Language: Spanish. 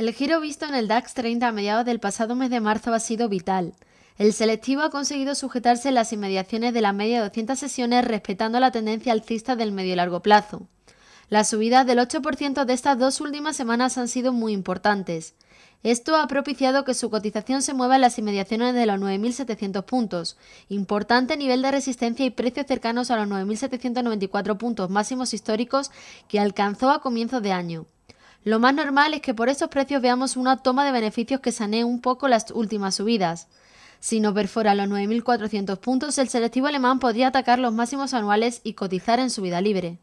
El giro visto en el DAX 30 a mediados del pasado mes de marzo ha sido vital. El selectivo ha conseguido sujetarse en las inmediaciones de la media de 200 sesiones respetando la tendencia alcista del medio y largo plazo. Las subidas del 8% de estas dos últimas semanas han sido muy importantes. Esto ha propiciado que su cotización se mueva en las inmediaciones de los 9.700 puntos, importante nivel de resistencia y precios cercanos a los 9.794 puntos máximos históricos que alcanzó a comienzos de año. Lo más normal es que por esos precios veamos una toma de beneficios que sanee un poco las últimas subidas. Si no perfora los 9.400 puntos, el selectivo alemán podría atacar los máximos anuales y cotizar en subida libre.